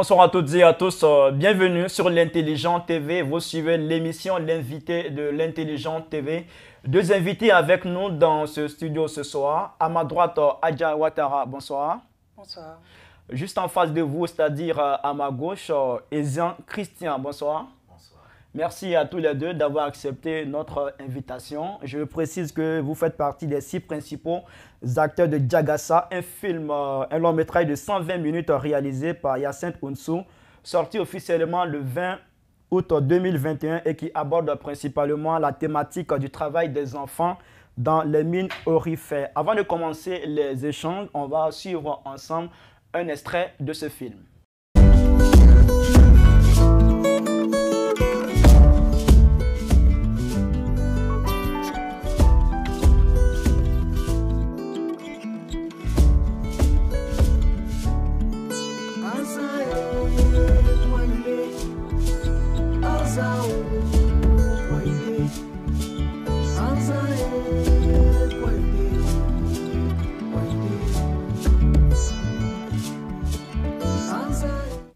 Bonsoir à toutes et à tous. Euh, bienvenue sur l'Intelligent TV. Vous suivez l'émission L'invité de l'Intelligent TV. Deux invités avec nous dans ce studio ce soir. À ma droite, euh, Adja Ouattara. Bonsoir. Bonsoir. Juste en face de vous, c'est-à-dire euh, à ma gauche, Ezian Christian. Bonsoir. Merci à tous les deux d'avoir accepté notre invitation. Je précise que vous faites partie des six principaux acteurs de Jagasa, un film, euh, un long métrage de 120 minutes réalisé par Yacinthe Ounsou, sorti officiellement le 20 août 2021 et qui aborde principalement la thématique du travail des enfants dans les mines orifères. Avant de commencer les échanges, on va suivre ensemble un extrait de ce film.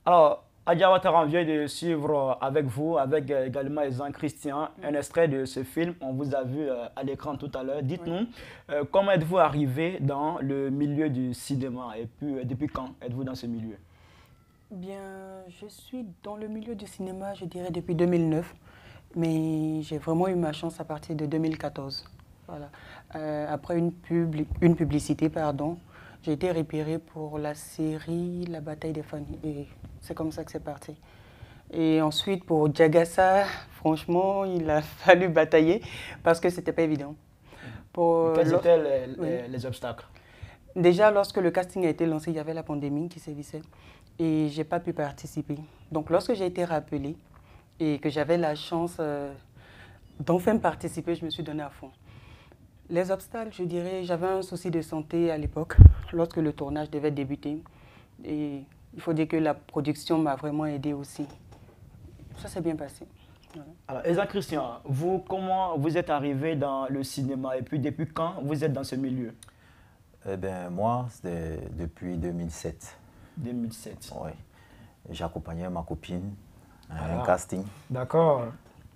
Alors, Adjawa vient de suivre euh, avec vous, avec euh, également Jean Christian, mm. un extrait de ce film. On vous a vu euh, à l'écran tout à l'heure. Dites-nous, comment êtes-vous arrivé dans le milieu du cinéma et puis, depuis quand êtes-vous dans ce milieu Bien, je suis dans le milieu du cinéma, je dirais, depuis 2009. Mais j'ai vraiment eu ma chance à partir de 2014. Voilà. après une, une publicité, pardon, j'ai été repérée pour la série La bataille des familles c'est comme ça que c'est parti. Et ensuite, pour Jagasa, franchement, il a fallu batailler parce que ce n'était pas évident. Pour Quels étaient les, obstacles Déjà, lorsque le casting a été lancé, il y avait la pandémie qui sévissait et je n'ai pas pu participer. Donc, lorsque j'ai été rappelée et que j'avais la chance euh, d'enfin participer, je me suis donnée à fond. Les obstacles, je dirais, j'avais un souci de santé à l'époque, lorsque le tournage devait débuter. Et il faut dire que la production m'a vraiment aidé aussi. Ça s'est bien passé. Alors, Elsa Christian, vous, comment vous êtes arrivé dans le cinéma et puis depuis quand vous êtes dans ce milieu Eh bien, moi, c'était depuis 2007. 2007 Oui. J'accompagnais ma copine à un ah. casting. D'accord.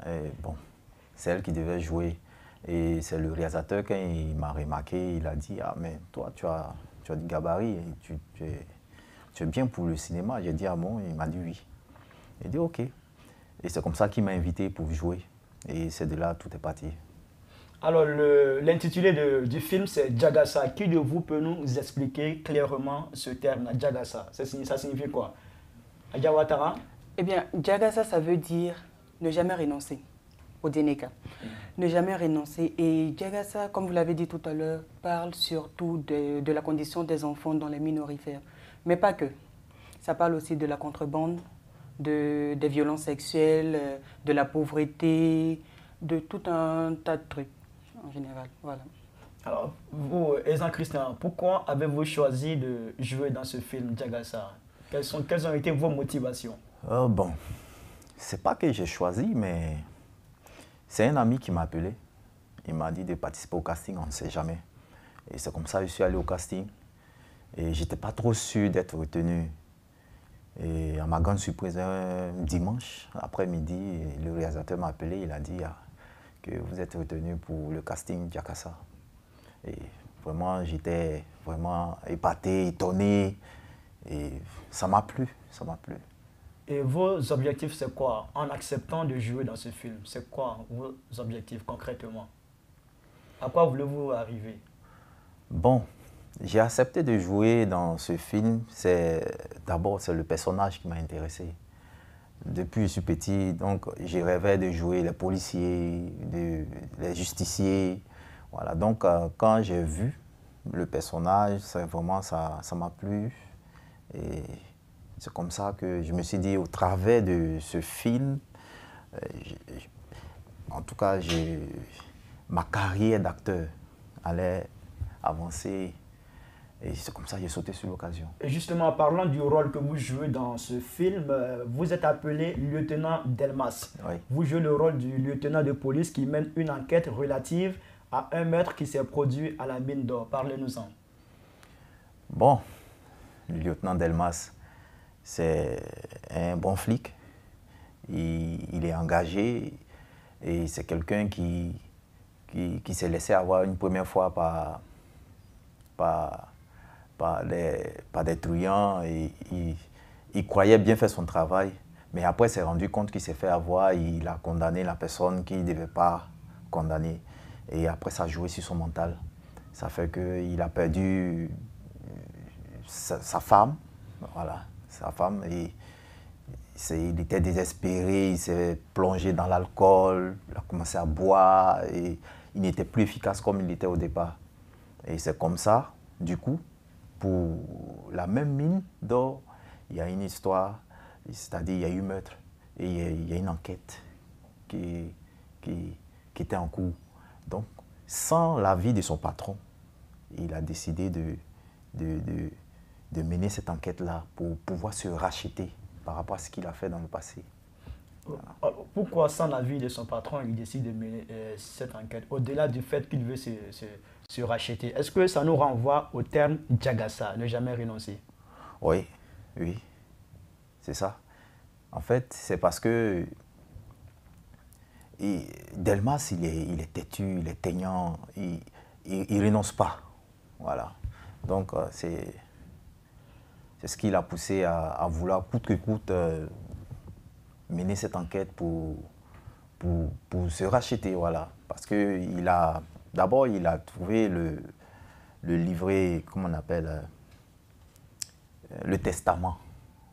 Et bon, c'est elle qui devait jouer. Et c'est le réalisateur, qui m'a remarqué, il a dit Ah, mais toi, tu as, tu as du gabarit et tu es tu es bien pour le cinéma J'ai dit, ah bon Il m'a dit oui. Il dit, ok. Et c'est comme ça qu'il m'a invité pour jouer. Et c'est de là, tout est parti. Alors, l'intitulé du film, c'est Jagasa. Qui de vous peut nous expliquer clairement ce terme, Jagasa ça, signifie quoi Ajawatara Eh bien, Jagasa, ça veut dire ne jamais renoncer au Dénéka. Ne jamais renoncer. Et Jagasa, comme vous l'avez dit tout à l'heure, parle surtout de, la condition des enfants dans les minorifères. Mais pas que. Ça parle aussi de la contrebande, de, des violences sexuelles, euh, de la pauvreté, de tout un tas de trucs en général. Voilà. Alors, vous, euh, Ezan Christian, pourquoi avez-vous choisi de jouer dans ce film Diagassa quelles, sont, quelles ont été vos motivations euh, Bon, c'est pas que j'ai choisi, mais c'est un ami qui m'a appelé. Il m'a dit de participer au casting, on ne sait jamais. Et c'est comme ça que je suis allé au casting. Et j'étais pas trop sûr d'être retenu. Et à ma grande surprise, un dimanche après-midi, le réalisateur m'a appelé, il a dit ah, que vous êtes retenu pour le casting Jakassa. Et vraiment, j'étais vraiment épaté, étonné. Et ça m'a plu, ça m'a plu. Et vos objectifs, c'est quoi En acceptant de jouer dans ce film, c'est quoi vos objectifs concrètement À quoi voulez-vous arriver Bon, j'ai accepté de jouer dans ce film. C'est d'abord c'est le personnage qui m'a intéressé. Depuis que je suis petit, donc j'ai rêvé de jouer les policiers, de, les justiciers. Voilà. Donc euh, quand j'ai vu le personnage, c'est vraiment ça, m'a plu. Et c'est comme ça que je me suis dit, au travers de ce film, euh, en tout cas, ma carrière d'acteur allait avancer et c'est comme ça que j'ai sauté sur l'occasion. Et justement, en parlant du rôle que vous jouez dans ce film, euh, vous êtes appelé lieutenant Delmas. Vous jouez le rôle du lieutenant de police qui mène une enquête relative à un meurtre qui s'est produit à la mine d'or. Parlez-nous-en. Bon, le lieutenant Delmas, c'est un bon flic. Il, est engagé et c'est quelqu'un qui, qui, s'est laissé avoir une première fois par, par par des, par il, croyait bien faire son travail, mais après il s'est rendu compte qu'il s'est fait avoir. Il a condamné la personne qu'il ne devait pas condamner. Et après, ça a joué sur son mental. Ça fait qu'il a perdu euh, sa, sa, femme. Voilà, sa femme. Et, il était désespéré, il s'est plongé dans l'alcool, il a commencé à boire et il n'était plus efficace comme il était au départ. Et c'est comme ça, du coup, pour la même mine d'or, il y a une histoire, c'est-à-dire il y a eu meurtre et il y a, une enquête qui, qui, était en cours. Donc, sans l'avis de son patron, il a décidé de, de, de, mener cette enquête-là pour pouvoir se racheter par rapport à ce qu'il a fait dans le passé. Euh, pourquoi, sans l'avis de son patron, il décide de mener euh, cette enquête Au-delà du fait qu'il veut se se racheter. Est-ce que ça nous renvoie au terme Jagasa, ne jamais renoncer Oui, oui, c'est ça. En fait, c'est parce que Delmas, il est, il est, têtu, il est teignant, il, ne renonce pas. Voilà. Donc, euh, c'est ce qui l'a poussé à, vouloir, coûte que coûte, euh, mener cette enquête pour, pour, pour, se racheter. Voilà. Parce qu'il a, D'abord, il a trouvé le, livret, comment on appelle, euh, le testament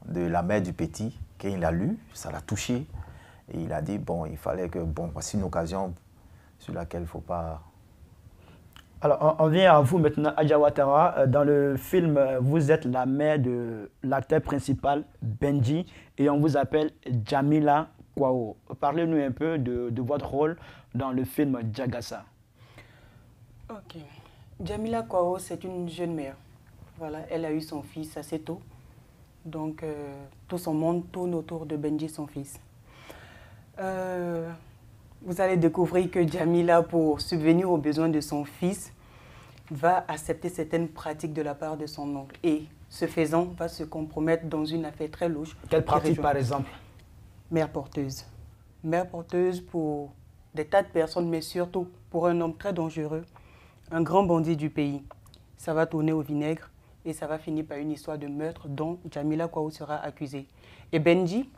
de la mère du petit. Quand il a lu, ça l'a touché. Et il a dit, bon, il fallait que, bon, voici une occasion sur laquelle il ne faut pas... Alors, on, vient à vous maintenant, Adjawatara. Euh, dans le film, euh, vous êtes la mère de l'acteur principal, Benji, et on vous appelle Jamila Kwao. Parlez-nous un peu de, de votre rôle dans le film Jagasa. Ok. Jamila Kwao, c'est une jeune mère. Voilà, elle a eu son fils assez tôt. Donc, euh, tout son monde tourne autour de Benji, son fils. Euh, vous allez découvrir que Jamila, pour subvenir aux besoins de son fils, va accepter certaines pratiques de la part de son oncle et, ce faisant, va se compromettre dans une affaire très louche. Quelle pratique, par exemple Mère porteuse. Mère porteuse pour des tas de personnes, mais surtout pour un homme très dangereux un grand bandit du pays. Ça va tourner au vinaigre et ça va finir par une histoire de meurtre dont Jamila Kwaou sera accusée. Et Benji,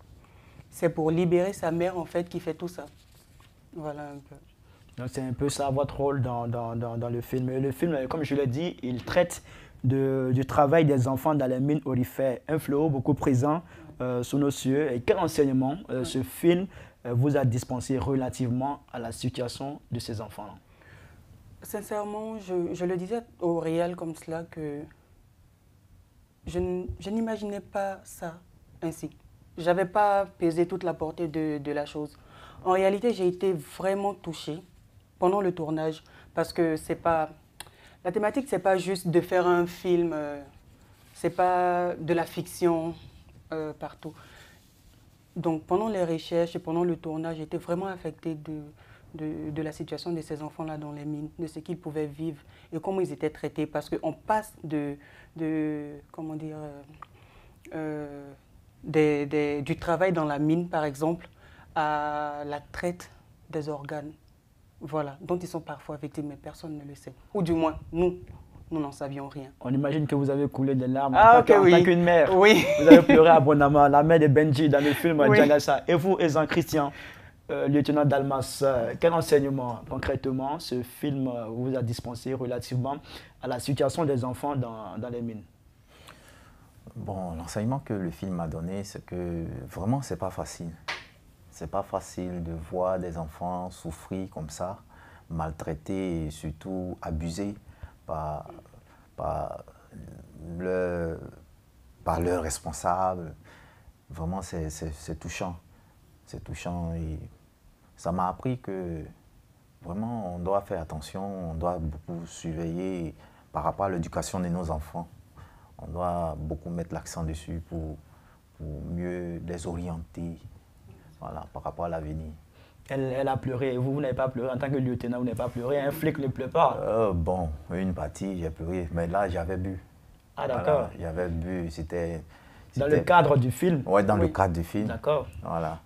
c'est pour libérer sa mère en fait qui fait tout ça. Voilà un peu. Donc c'est un peu ça votre rôle dans, le film. Le film, euh, comme je l'ai dit, il traite du travail des enfants dans les mines aurifères. un fléau beaucoup présent euh, sous nos cieux. Et quel enseignement euh, ce film vous a dispensé relativement à la situation de ces enfants-là sincèrement, je, le disais au réel comme cela que je, n'imaginais pas ça ainsi. Je n'avais pas pesé toute la portée de, la chose. En réalité, j'ai été vraiment touchée pendant le tournage parce que c'est pas la thématique c'est pas juste de faire un film ce euh, c'est pas de la fiction euh, partout donc pendant les recherches et pendant le tournage j'étais vraiment affectée de de, la situation de ces enfants-là dans les mines, de ce qu'ils pouvaient vivre et comment ils étaient traités. Parce qu'on passe de, de, comment dire, euh, euh, des, des, du travail dans la mine, par exemple, à la traite des organes. Voilà, dont ils sont parfois victimes, mais personne ne le sait. Ou du moins, nous, nous n'en savions rien. On imagine que vous avez coulé des larmes en ah, tant qu'une mère. Oui. Vous avez pleuré abondamment, la mère de Benji dans le film oui. Et vous, Ezan Christian, euh, lieutenant Dalmas, euh, quel enseignement concrètement ce film euh, vous a dispensé relativement à la situation des enfants dans, les mines Bon, l'enseignement que le film m'a donné, c'est que vraiment, c'est pas facile. C'est pas facile de voir des enfants souffrir comme ça, maltraités et surtout abusés par, par leurs responsables. Vraiment, c'est touchant c'est touchant et ça m'a appris que vraiment, on doit faire attention, on doit beaucoup surveiller par rapport à l'éducation de nos enfants. On doit beaucoup mettre l'accent dessus pour, pour, mieux les orienter voilà, par rapport à l'avenir. Elle, elle, a pleuré, vous, vous n'avez pas pleuré. En tant que lieutenant, vous n'avez pas pleuré. Un flic ne pleure pas. Euh, bon, une partie, j'ai pleuré. Mais là, j'avais bu. Ah, d'accord. j'avais bu, c'était. Dans le cadre du film Oui, dans le cadre du film. D'accord. Voilà.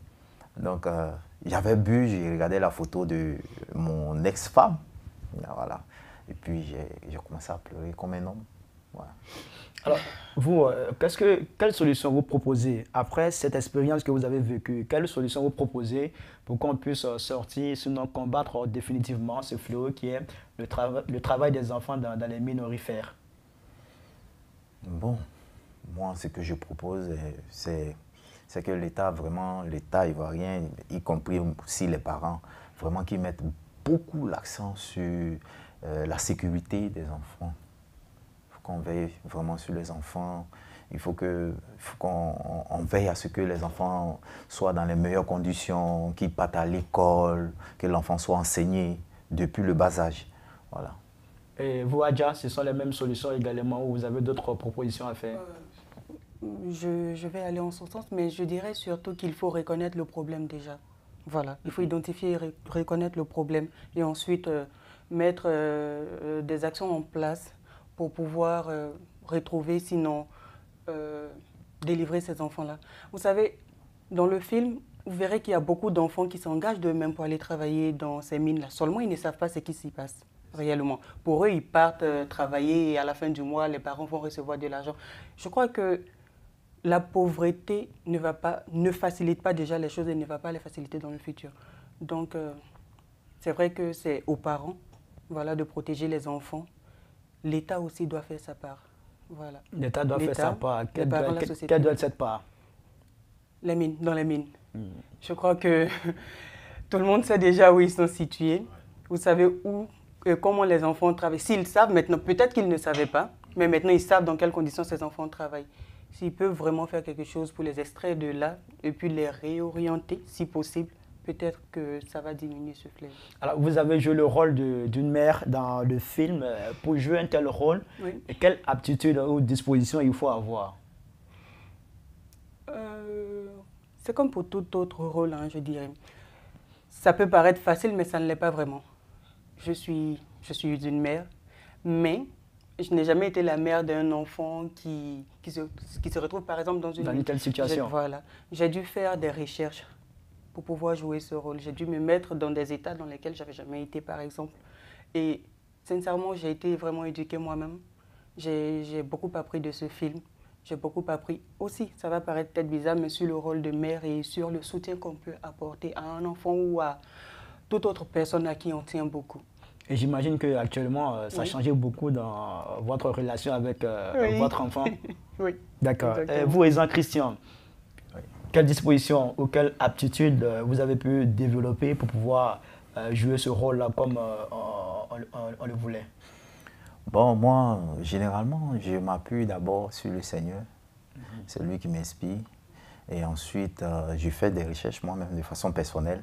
Donc. Euh, j'avais bu, j'ai regardé la photo de mon ex-femme. Voilà. Et puis, j'ai commencé à pleurer comme un homme. Alors, vous, euh, que, quelle solution vous proposez après cette expérience que vous avez vécue Quelle solution vous proposez pour qu'on puisse euh, sortir, sinon combattre euh, définitivement ce fléau qui est le, le travail des enfants dans, les minorifères Bon, moi, ce que je propose, c'est c'est que l'État, vraiment, l'État ivoirien, y compris aussi les parents, vraiment qui mettent beaucoup l'accent sur euh, la sécurité des enfants. Il faut qu'on veille vraiment sur les enfants. Il faut qu'on veille à ce que les enfants soient dans les meilleures conditions, qu'ils partent à l'école, que l'enfant soit enseigné depuis le bas âge. Voilà. Et vous, Adja, ce sont les mêmes solutions également ou vous avez d'autres propositions à faire euh, je, vais aller en son sens, mais je dirais surtout qu'il faut reconnaître le problème déjà. Voilà, il faut mhm. identifier et reconnaître le problème et ensuite euh, mettre euh, euh, des actions en place pour pouvoir retrouver, sinon délivrer ces enfants-là. Vous savez, dans le film, vous verrez qu'il y a beaucoup d'enfants qui s'engagent d'eux-mêmes pour aller travailler dans ces mines-là. Seulement, ils ne savent pas ce qui s'y passe réellement. Pour eux, ils partent travailler et à la fin du mois, les parents vont recevoir de l'argent. Je crois que la pauvreté ne, facilite pas déjà les choses et ne va pas les faciliter dans le futur. Donc, euh, c'est vrai que c'est aux parents voilà, de protéger les enfants. L'État aussi doit faire sa part. Voilà. L'État doit faire sa part. Quelle doit, être cette part Les mines, dans les mines. Hmm. Je crois que tout le monde sait déjà où ils sont situés. Vous savez où, et euh, comment les enfants travaillent. S'ils savent maintenant, peut-être qu'ils ne savaient pas, mais maintenant ils savent dans quelles conditions ces enfants travaillent s'ils peuvent vraiment faire quelque chose pour les extraire de là et puis les réorienter si possible peut-être que ça va diminuer ce fléau. Alors, vous avez joué le rôle d'une mère dans le film. Euh, pour jouer un tel rôle, quelle aptitude ou disposition il faut avoir euh, C'est comme pour tout autre rôle, hein, je dirais. Ça peut paraître facile, mais ça ne l'est pas vraiment. Je suis, je suis une mère, mais je n'ai jamais été la mère d'un enfant qui, qui, se, qui, se, retrouve par exemple dans une, telle situation. Voilà. J'ai dû faire des recherches pour pouvoir jouer ce rôle. J'ai dû me mettre dans des états dans lesquels j'avais jamais été par exemple. Et sincèrement, j'ai été vraiment éduquée moi-même. J'ai beaucoup appris de ce film. J'ai beaucoup appris aussi, ça va paraître peut-être bizarre, mais sur le rôle de mère et sur le soutien qu'on peut apporter à un enfant ou à toute autre personne à qui on tient beaucoup. Et j'imagine actuellement, euh, ça a changé beaucoup dans euh, votre relation avec euh, votre enfant. oui. D'accord. Vous, et christian quelle quelles dispositions ou quelles aptitudes vous avez pu développer pour pouvoir jouer ce rôle-là comme on, le voulait Bon, moi, généralement, je m'appuie d'abord sur le Seigneur. celui mhm. C'est lui qui m'inspire. Et ensuite, je fais des recherches moi-même de façon personnelle.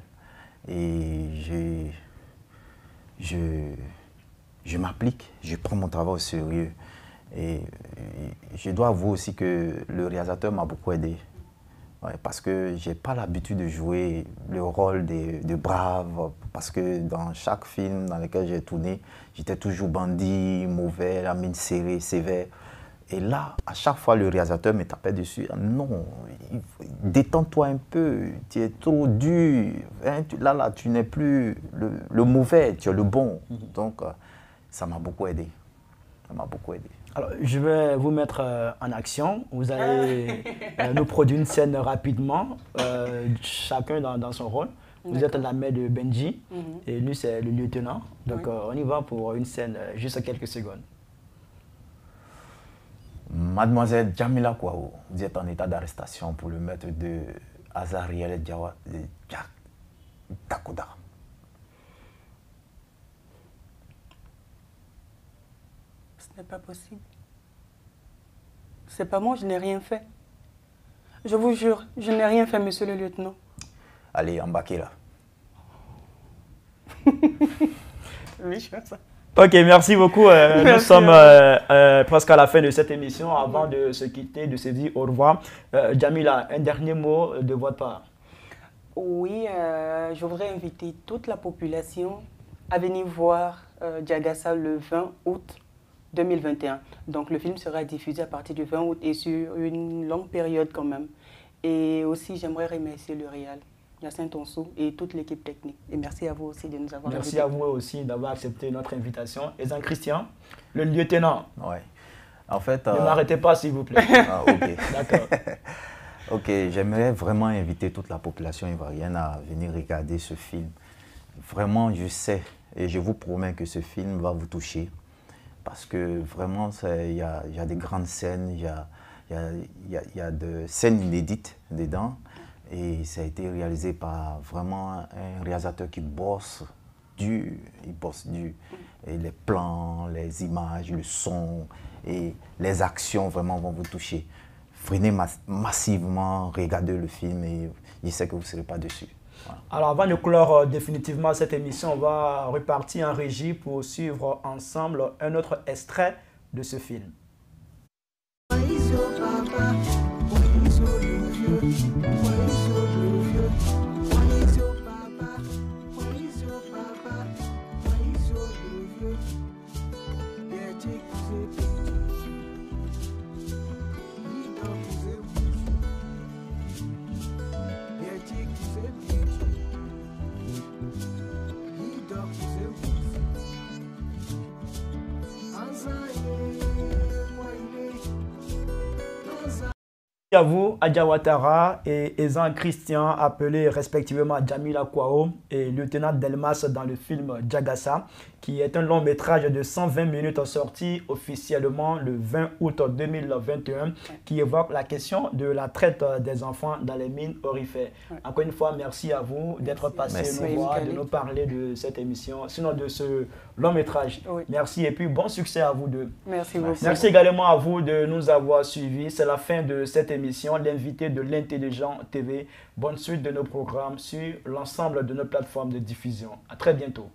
Et j'ai je, m'applique, je prends mon travail au sérieux. Et, je dois avouer aussi que le réalisateur m'a beaucoup aidé. parce que je n'ai pas l'habitude de jouer le rôle de, de, brave, parce que dans chaque film dans lequel j'ai tourné, j'étais toujours bandit, mauvais, la mine serrée, sévère. Et là, à chaque fois, le réalisateur me tapait dessus. Non, détends-toi un peu, tu es trop dur. Hein, là, là, tu n'es plus le, mauvais, tu es le bon. Mhm. Donc, euh, ça m'a beaucoup aidé. Ça m'a beaucoup aidé. Alors, je vais vous mettre euh, en action. Vous ah. allez euh, nous produire une scène rapidement, chacun dans, son rôle. Vous êtes la mère de Benji mhm. et lui, c'est le lieutenant. Donc, on y va pour une scène, juste quelques secondes. Mademoiselle Jamila Kouaou, vous êtes en état d'arrestation pour le meurtre de Azariel Djawa Takuda. Euh, Ce n'est pas possible. C'est pas moi, je n'ai rien fait. Je vous jure, je n'ai rien fait, monsieur le lieutenant. Allez, embarquez là. oui, je fais ça. OK, merci beaucoup. Euh, nous sommes euh, euh, presque à la fin de cette émission. Avant de se quitter, de se dire au revoir, Jamila, un dernier mot de votre part. Oui, je voudrais inviter toute la population à venir voir Diagassa le 20 août 2021. Donc le film sera diffusé à partir du 20 août et sur une longue période quand même. Et aussi, j'aimerais remercier le Real. Yacine Tonsou et toute l'équipe technique. Et merci à vous aussi de nous avoir Merci à vous aussi d'avoir accepté notre invitation. Et Jean-Christian, le lieutenant. Ouais. En fait, ne euh, m'arrêtez pas, s'il vous plaît. Ah, ok. D'accord. ok, j'aimerais vraiment inviter toute la population ivoirienne à venir regarder ce film. Vraiment, je sais et je vous promets que ce film va vous toucher parce que vraiment, il y, a, des grandes scènes, il y a, y, scènes inédites dedans. Et ça a été réalisé par vraiment un réalisateur qui bosse dur, il bosse dur. Et les plans, les images, le son et les actions vraiment vont vous toucher. Freinez massivement, regardez le film et je sais que vous ne serez pas dessus. Alors avant de clore euh, définitivement cette émission, on va repartir en régie pour suivre ensemble un autre extrait de ce film. à vous, Watara et Ezan Christian, appelés respectivement Jamila Kwao et Lieutenant Delmas dans le film Jagasa, qui est un long métrage de 120 minutes sorti officiellement le 20 août 2021, qui évoque la question de la traite des enfants dans les mines orifères. Encore une fois, merci à vous d'être passé nous voir, de nous parler de cette émission, sinon de ce long métrage. Merci et puis bon succès à vous deux. Merci beaucoup. Merci également à vous de nous avoir suivi. C'est la fin de cette émission émission L'invité de l'intelligent TV. Bonne suite de nos programmes sur l'ensemble de nos plateformes de diffusion. À très bientôt.